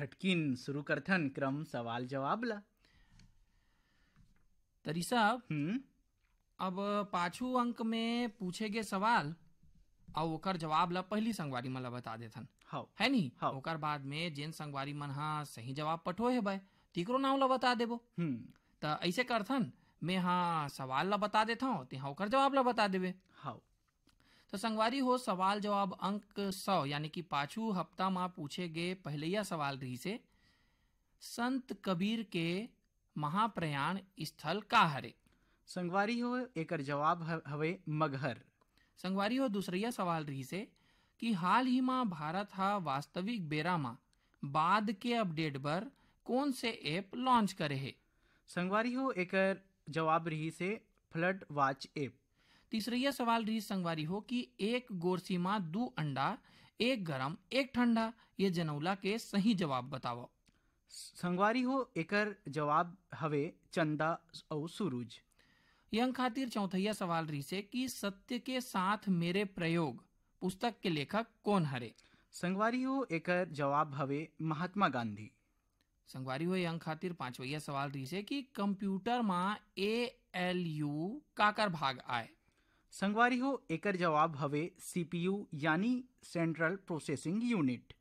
घटकिन सुरू करथन क्रम सवाल जवाब ला तरी साहब हम्म? अब पाछू अंक में पूछे गए सवाल और ओकर जवाब ला पहली संगवारी मन ला बता देथन हाँ। है नहीं हाँ। ओकर बाद में जेन संगवारी मन हा सही जवाब पठो है भाई तीकरो नाव ला बता देबो तो ऐसे करथन मैं हाँ सवाल ला बता देता हूँ ते ओकर जवाब ला बता देवे हाँ તો સંગવારી હો સવાલ જવાબ અંક સો યાની કે પાછું હપ્તામાં પૂછે ગયે પહેલૈયા सवाल रही से संत कबीर के महाप्रयाण स्थल का हरे संगवारी हो एक जवाब हवे मगहर संगवारी हो दूसरिया सवाल रही से कि हाल ही में भारत हा वास्तविक बेरा मा बाद के अपडेट पर कौन से ऐप लॉन्च करे है संगवारी हो एक जवाब रही से फ्लड वॉच ऐप तीसरा सवाल रही संगवारी हो कि एक गोरसी दो अंडा एक गरम एक ठंडा ये जनौला के सही जवाब बताओ संगवारी हो एकर जवाब हवे चंदा और सूरज यंग खातिर चौथैया सवाल रही से कि सत्य के साथ मेरे प्रयोग पुस्तक के लेखक कौन हरे संगवारी हो एकर जवाब हवे महात्मा गांधी संगवारी हो यंग खातिर पांचवैया सवाल रही से कि कंप्यूटर मा ए एल यू काकर भाग आए संगवारी हो एक जवाब हवे सीपीयू यानी सेंट्रल प्रोसेसिंग यूनिट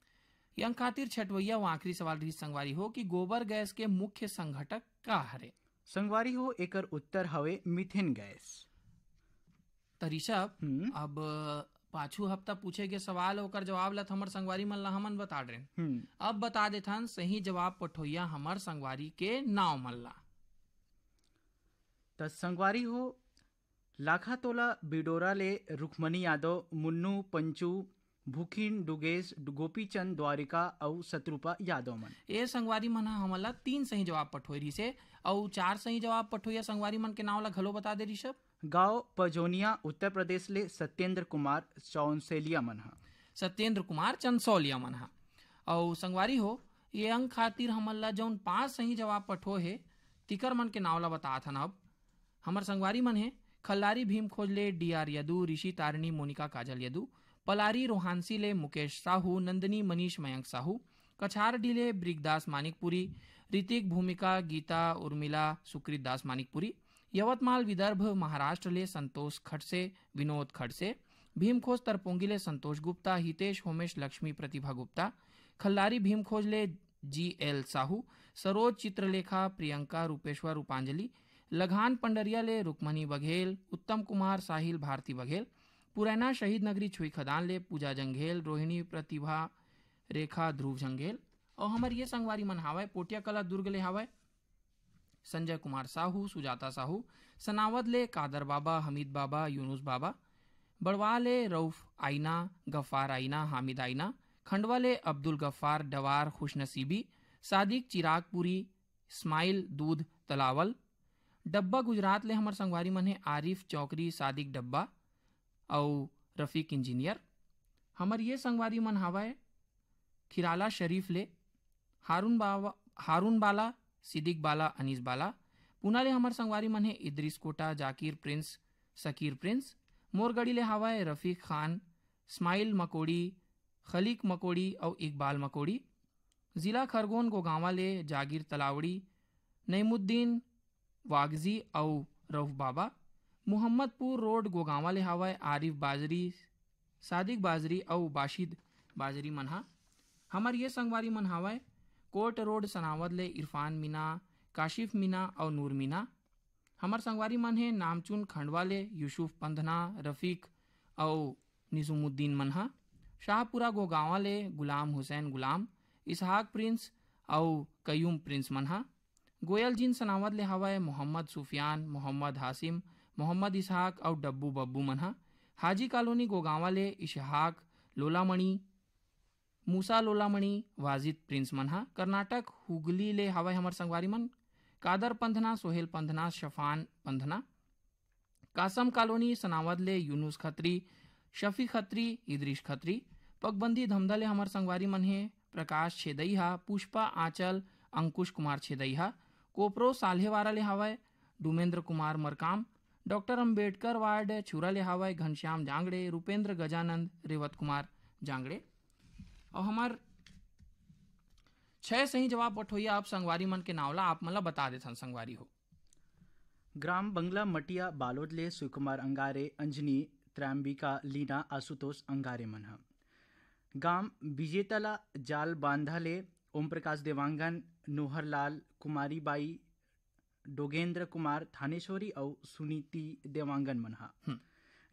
यंग खातिर छठवैया आखिरी सवाल रही संगवारी हो कि गोबर गैस के मुख्य संघटक का हरे संगवारी हो एक उत्तर हवे मिथेन गैस तरीशब हम्म। अब पाछू हफ्ता पूछे के सवाल ओकर जवाब लत हमर संगवारी मन ला हमन बता दे हम्म। अब बता देथन सही जवाब पठोइया हमर संगवारी के नाव मल्ला ला त संगवारी हो लाखातोला बिडोराले रुक्मणी यादव मुन्नू पंचू भूखिन डुगेश गोपीचंद द्वारिका और शत्रुपा यादव मन ए संगवारी मन हमला तीन सही जवाब पठोई रही से और चार सही जवाब पठोइया संगवारी मन के नाव ला घलो बता दे रही सब गांव पजोनिया उत्तर प्रदेश ले सत्येंद्र कुमार चौंसेलिया मन हा सत्येंद्र कुमार चंदसौलिया मन हा और संगवारी हो ये अंक खातिर हमन ला जौन पांच सही जवाब पठो है तिकर मन के नाव ला बता ना अब हमार संगवारी मन है खल्लारी भीम खोजले डी आर यदु ऋषि तारिणी मोनिका काजल यदु पलारी रोहानसीले मुकेश साहू नंदनी मनीष मयंक साहू कछार डीले ब्रिगदास मानिकपुरी ऋतिक भूमिका गीता उर्मिला सुकृत दास मानिकपुरी यवतमाल विदर्भ महाराष्ट्रले संतोष खडसे विनोद खडसे भीमखोज तरपोंगीले संतोष गुप्ता हितेश होमेश लक्ष्मी प्रतिभा गुप्ता खल्लारी भीमखोजले जी एल साहू सरोज चित्रलेखा प्रियंका रूपेश्वर रूपांजलि लघान पंडरिया ले रुक्मणी बघेल उत्तम कुमार साहिल भारती बघेल पुरैना शहीद नगरी छुई खदान ले पूजा जंघेल रोहिणी प्रतिभा रेखा ध्रुव जंघेल और हमारे ये संगवारी मन हावय पोटिया कला दुर्ग ले हावय संजय कुमार साहू सुजाता साहू सनावद ले कादर बाबा हमीद बाबा यूनुस बाबा बड़वा ले रऊफ आईना गफ्फार आईना हामिद आईना खंडवा ले अब्दुल गफ्फार डवार खुशनसीबी सादिक चिरागपुरी स्माइल दूध तलावल डब्बा गुजरात ले हमर संगवारी मन है आरिफ चौकरी सादिक डब्बा और रफीक इंजीनियर हमर ये संगवारी मन है खिराला शरीफ ले हारून बाबा हारून बाला सिदिक बाला अनीस बाला पुना ले हमार संगवारी मन है इद्रिस कोटा जाकिर प्रिंस सकीर प्रिंस मोरगढ़ी ले है रफ़ीक खान स्माइल मकोड़ी खलीक मकोड़ी और इकबाल मकोड़ी ज़िला खरगोन गोगावा ले जागीर तलावड़ी नईमुद्दीन वागजी और रऊफ बाबा मोहम्मदपुर रोड गोगावा ले हवय आरिफ बाजरी सादिक बाजरी और बाशिद बाजरी मन हा ये संगवारी मन हावय कोर्ट रोड सनावत ले इरफान मीना काशिफ मीना और नूर मीना हमार संगवारी मन है नामचुन खंडवा ले यूसुफ पंधना रफीक और निजुमुद्दीन मन हा शाहपुरा गोगावा ले गुलाम हुसैन गुलाम इसहाक प्रिंस और कयूम प्रिंस मन हा गोयल जिन सनावत ले हवा है मोहम्मद सुफियान मोहम्मद हासिम मोहम्मद इसहाक और डब्बू बब्बू मनहा हाजी कॉलोनी गोगावा ले इशहाक लोलामणि मूसा लोलामणि वाजिद प्रिंस मनहा कर्नाटक हुगली ले हवाए हमर संगवारी मन कादर पंथना सोहेल पंधना शफान पंधना कासम कॉलोनी सनावत ले यूनुस खत्री शफी खत्री इदरीश खत्री पगबंदी धमदा ले हमर संगवारी मन है प्रकाश छेदईहा पुष्पा आंचल अंकुश कुमार छेदईहा कोपरो साल्हेवारा ले हवाय डुमेंद्र कुमार मरकाम डॉक्टर अंबेडकर वार्ड छुरा ले हवाय घनश्याम जांगड़े रूपेंद्र गजानंद रेवत कुमार जांगड़े और हमार छह सही जवाब पठोइया आप संगवारी मन के नावला आप मतलब बता देथन संगवारी हो ग्राम बंगला मटिया बालोद ले सुकुमार अंगारे अंजनी त्रैम्बिका लीना आशुतोष अंगारे मन गांव विजेतला जाल बांधा ले ओम प्रकाश देवांगन नोहरलाल बाई डोगेंद्र कुमार थानेश्वरी और सुनीति देवांगन मन हा हम्म।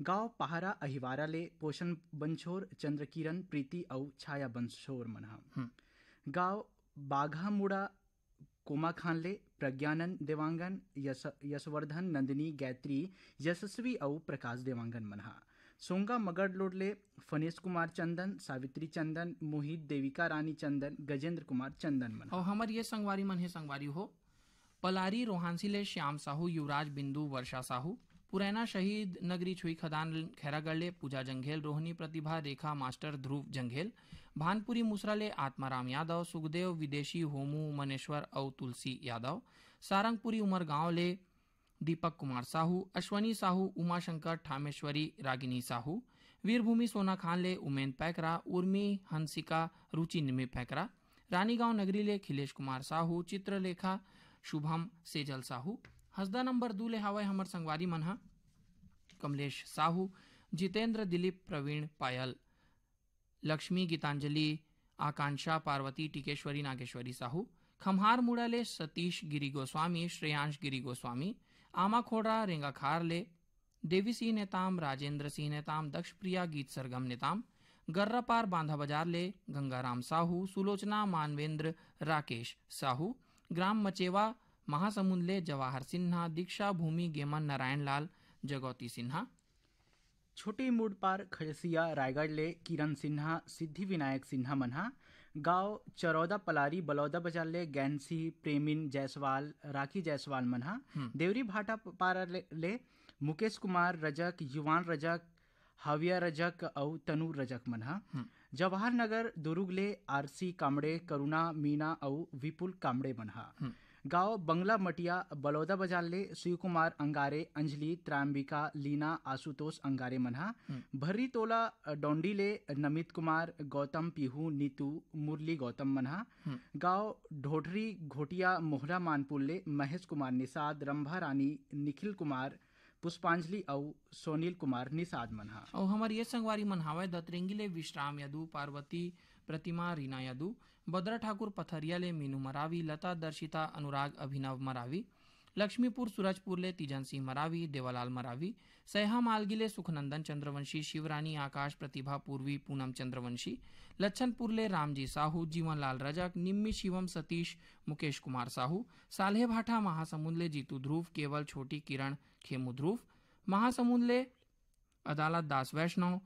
गांव पहारा अहिवारा ले पोषण बंछोर चंद्रकिरण प्रीति और छाया बंछोर मन हा हम्म। गांव बाघामुड़ा कोमा खान ले प्रज्ञानंद देवांगन यश यशवर्धन नंदिनी गायत्री यशस्वी और प्रकाश देवांगन मनहा सोंगा मगड़ लोडले फनेश कुमार चंदन सावित्री चंदन मोहित देविका रानी चंदन गजेंद्र कुमार चंदन मन और हमार ये संगवारी मन है संगवारी हो पलारी रोहानसी ले श्याम साहू युवराज बिंदु वर्षा साहू पुरैना शहीद नगरी छुई खदान खैरागढ़ ले पूजा जंघेल रोहिणी प्रतिभा रेखा मास्टर ध्रुव जंघेल भानपुरी मुसरा ले आत्माराम यादव सुखदेव विदेशी होमू मनेश्वर और तुलसी यादव सारंगपुरी उमर गांव ले दीपक कुमार साहू अश्वनी साहू उमाशंकर ठामेश्वरी रागिनी साहू वीरभूमि सोना खानले उमेन पैकरा उर्मी हंसिका रुचि निमे पैकरा रानीगांव नगरी ले खिलेश कुमार साहू चित्रलेखा शुभम सेजल साहू हसदा नंबर दू ले हवाए हमर संगवारी मन हा कमलेश साहू जितेंद्र दिलीप प्रवीण पायल लक्ष्मी गीतांजलि आकांक्षा पार्वती टीकेश्वरी नागेश्वरी साहू खम्हार मुड़ाले सतीश गिरी गोस्वामी श्रेयांश गिरी गोस्वामी आमाखोड़ा रेंगा ले देवी सिंह नेताम राजेंद्र सिंह नेताम दक्ष प्रिया गीत सरगम नेताम गर्रापार बांधा बाजार ले गंगाराम साहू सुलोचना मानवेंद्र राकेश साहू ग्राम मचेवा महासमुंद ले जवाहर सिन्हा दीक्षा भूमि गेमन नारायण लाल जगौती सिन्हा छोटे मुड़ पार खजसिया रायगढ़ ले किरण सिन्हा सिद्धि विनायक सिन्हा मन्हा गांव चरौदा पलारी बलौदा बजाले गैंसी प्रेमिन जायसवाल राखी जायसवाल मनहा हम्म। देवरी भाटा पारा ले मुकेश कुमार रजक युवान रजक हविया रजक और तनु रजक मनहा हम्म। जवाहर नगर दुर्ग ले आरसी कामड़े करुणा मीना और विपुल कामड़े मनहा हम्म। गांव बंगला मटिया बलौदा बजाले कुमार अंगारे अंजलि त्रांबिका लीना आशुतोष अंगारे मन्हा हम्म। भर्री तोला ले नमित कुमार गौतम पीहू नीतू मुरली गौतम मन्हा हम्म। गांव ढोटरी घोटिया मोहरा मानपुर ले महेश कुमार निषाद रंभा रानी निखिल कुमार पुष्पांजलि और सोनील कुमार निषाद मन्हा और हमारे ये संगवारी मन हावय दतरेंगी ले विश्राम यादू पार्वती प्रतिमा रीना यादू बद्रा ठाकुर पथरिया ले मीनू मरावी लता दर्शिता अनुराग अभिनव मरावी लक्ष्मीपुर सूरजपुर ले तीजन सिंह मरावी देवालाल मरावी सैहा मालगी ले सुखनंदन चंद्रवंशी शिवरानी आकाश प्रतिभा पूर्वी पूनम चंद्रवंशी लच्छनपुर ले रामजी साहू जीवनलाल रजक निम्मी शिवम सतीश मुकेश कुमार साहू साल्हे भाठा महासमुंद ले जीतू ध्रुव केवल छोटी किरण खेमू ध्रुव महासमुंद ले अदालत दास वैष्णव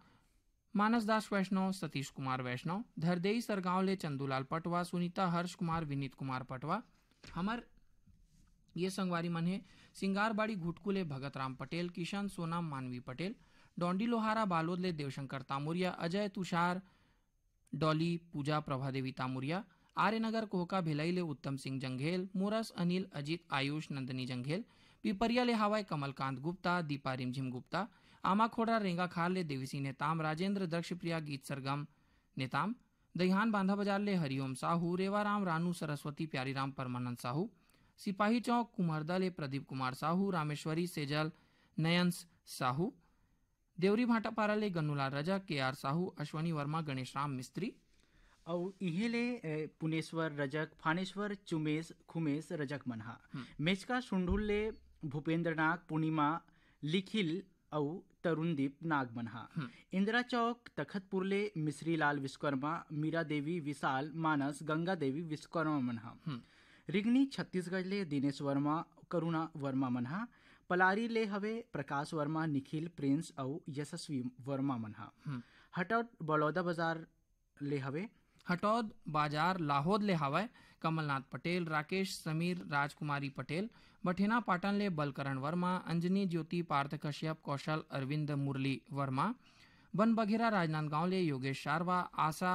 मानसदास वैष्णव सतीश कुमार वैष्णव धरदेई सरगांव ले चंदूलाल पटवा सुनीता हर्ष कुमार विनीत कुमार पटवा हमर ये संगवारी मन है सिंगारबाड़ी घुटकू ले भगत राम पटेल किशन सोनाम मानवी पटेल डोंडी लोहारा बालोद ले देवशंकर तामुरिया अजय तुषार डॉली पूजा प्रभादेवी तामुरिया आर्यनगर कोहका भिलाई ले उत्तम सिंह जंघेल मुरस अनिल अजीत आयुष नंदनी जंघेल पिपरिया ले हवाई कमलकांत गुप्ता दीपा रिमझिम गुप्ता आमाखोड़ा रेंगा खार ले देवीसी नेताम राजेंद्र प्रिया गीत सरगम नेताम दहान बांधा बाजार ले हरिओम साहू रेवाराम रानू सरस्वती प्यारीराम परमानंद साहू सिपाही चौक कुमारदा ले प्रदीप कुमार साहू रामेश्वरी सेजल नयंस साहू देवरी भाटापारा ले गन्नूलाल रजा के आर साहू अश्वनी वर्मा गणेश राम मिस्त्री और इहे ले पुनेश्वर रजक फानेश्वर चुमेश खुमेश रजक मनहा हम्म। मेचका सुंडुल ले भूपेंद्र नाग पूर्णिमा लिखिल अउ तरुणदीप नागमन्हा हम्म। इंदिरा चौक तखतपुरले मिश्री लाल विश्वकर्मा मीरा देवी विशाल मानस गंगा देवी विश्वकर्मा मनहा हम्म। रिग्नी छत्तीसगढ़ ले दिनेश वर्मा करुणा वर्मा मनहा पलारी ले हवे प्रकाश वर्मा निखिल प्रिंस अउ यशस्वी वर्मा मनहा हम्म। हटौद बलौदा बाजार ले हवे हटौद बाजार लाहौद ले हवे पटेल राकेश समीर राजकुमारी पटेल પટેલ पाटन ले बलकरण वर्मा अंजनी ज्योति पार्थ कश्यप कौशल अरविंद मुरली वर्मा वन बघेरा राजनांदगांवले योगेश सारवा आशा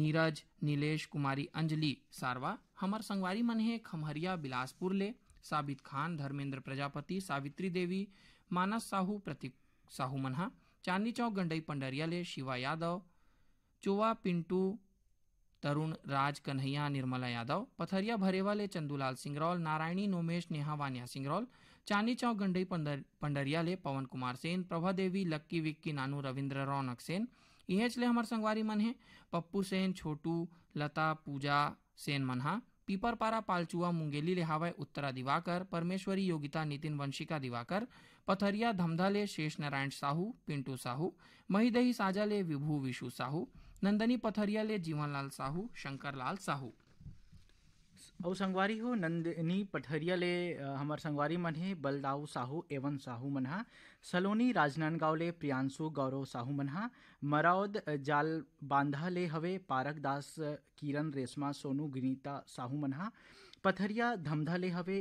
नीरज नीलेश कुमारी अंजलि सारवा हमर संगवारी मन है खमहरिया बिलासपुर ले साबित खान धर्मेंद्र प्रजापति सावित्री देवी मानस साहू प्रतीक साहू मन्हा चांदनी चौक गंडई पंडरिया ले शिवा यादव चोवा पिंटू तरुण राज कन्हैया निर्मला यादव पथरिया भरेवाले चंदूलाल सिंगरौल नारायणी नोमेश नेहा वानिया सिंगरौल चांदी चौक गंडई पंडरिया ले पवन कुमार सेन प्रभा देवी लक्की विक्की नानू रविंद्र रौनक सेन इहेच ले हमार संगवारी मन है पप्पू सेन छोटू लता पूजा सेन मनहा पीपर पारा पालचुआ मुंगेली ले हावय उत्तरा दिवाकर परमेश्वरी योगिता नितिन वंशिका दिवाकर पथरिया धमधा ले शेष नारायण साहू पिंटू साहू महीदही साजा ले विभू विशु साहू નંદની પથરિયા લે साहू शंकर लाल साहू और संगवारी हो नंदनी पठरिया ले हमार संगवारी मन है बलदाऊ साहू एवं साहू मनहा सलोनी राजनांदगांव ले प्रियांशु गौरव साहू मनहा मराउद जाल बांधा ले हवे पारक दास किरण रेशमा सोनू गिनीता साहू मनहा पथरिया धमधा ले हवे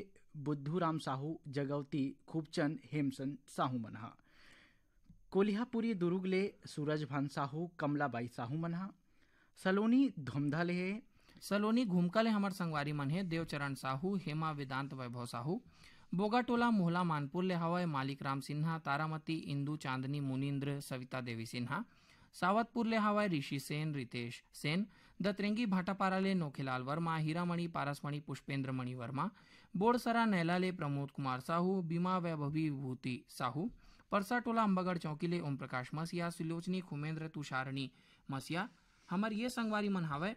बुद्धू राम साहू जगवती खूबचंद हेमचंद साहू मनहा कोलिहापुरी दुर्ग ले सूरज भान साहू कमलाबाई साहू मन हा सलोनी धुमधा ले सलोनी घुमका ले हमार संगवारी मन है देवचरण साहू हेमा वेदांत वैभव साहू बोगाटोला मोहला मानपुर ले हवाए मालिक राम सिन्हा तारामती इंदू चांदनी मुनिंद्र सविता देवी सिन्हा सावतपुर ले हवाय ऋषि सेन रितेश सेन दतरेंगी भाटापारा ले नोखिलाल वर्मा हीरामणि पारसमणि पुष्पेंद्र मणि वर्मा बोड़सरा नैला ले प्रमोद कुमार साहू बीमा वैभवी विभूति साहू परसाटोला अंबागढ़ ले ओम प्रकाश मसिया सुलोचनी खुमेंद्र तुषारणी मसिया हमार ये संगवारी मन हावय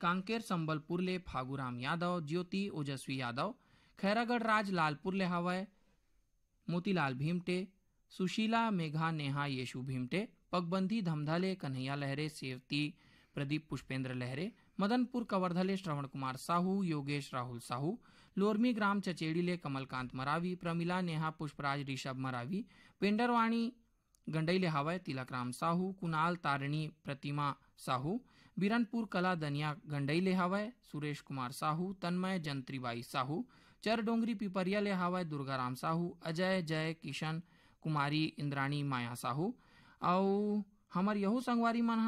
कांकेर संबलपुर ले फागुराम यादव ज्योति ओजस्वी यादव खैरागढ़ राज लालपुर ले हवय मोतीलाल भीमटे सुशीला मेघा नेहा येशु भीमटे पगबंधी धमधा ले कन्हैया लहरे सेवती प्रदीप पुष्पेंद्र लहरे मदनपुर कवर्धले श्रवण कुमार साहू योगेश राहुल साहू लोरमी ग्राम चचेड़ीले कमलकांत मरावी प्रमिला नेहा पुष्पराज ऋषभ मरावी पेंडरवाणी गंडईले हवाय तिलकराम साहू कुणाल तारिणी प्रतिमा साहू बिरनपुर कला दनिया गंडईले हवाय सुरेश कुमार साहू तन्मय जंत्रीबाई साहू चरडोंगरी पिपरिया ले हवाय दुर्गाराम साहू अजय जय किशन कुमारी इंद्राणी माया साहू और हमारे यहू संगवारी मन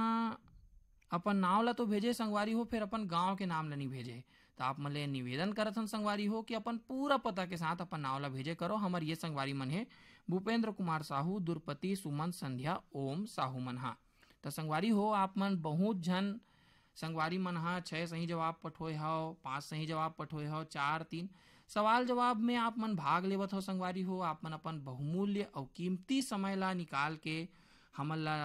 अपन नाव ला तो भेजे संगवारी हो फिर अपन गांव के नाम ला नहीं भेजे तो आप मन ले निवेदन करत हन संगवारी हो कि अपन पूरा पता के साथ अपन नाव ला भेजे करो हमार ये संगवारी मन है भूपेंद्र कुमार साहू दुर्पति सुमन संध्या ओम साहू मन हा तो संगवारी हो आप मन बहुत झन संगवारी मन हा छः सही जवाब पठोए हो पाँच सही जवाब पठोए हो चार तीन सवाल जवाब में आप मन भाग लेवत हो संगवारी हो आप मन अपन बहुमूल्य और कीमती समय ला निकाल के हमला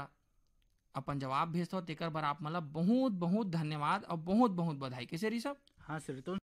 अपन जवाब हो तेकर बर आप मतलब बहुत बहुत धन्यवाद और बहुत बहुत बधाई कैसे ऋषभ हाँ सर तो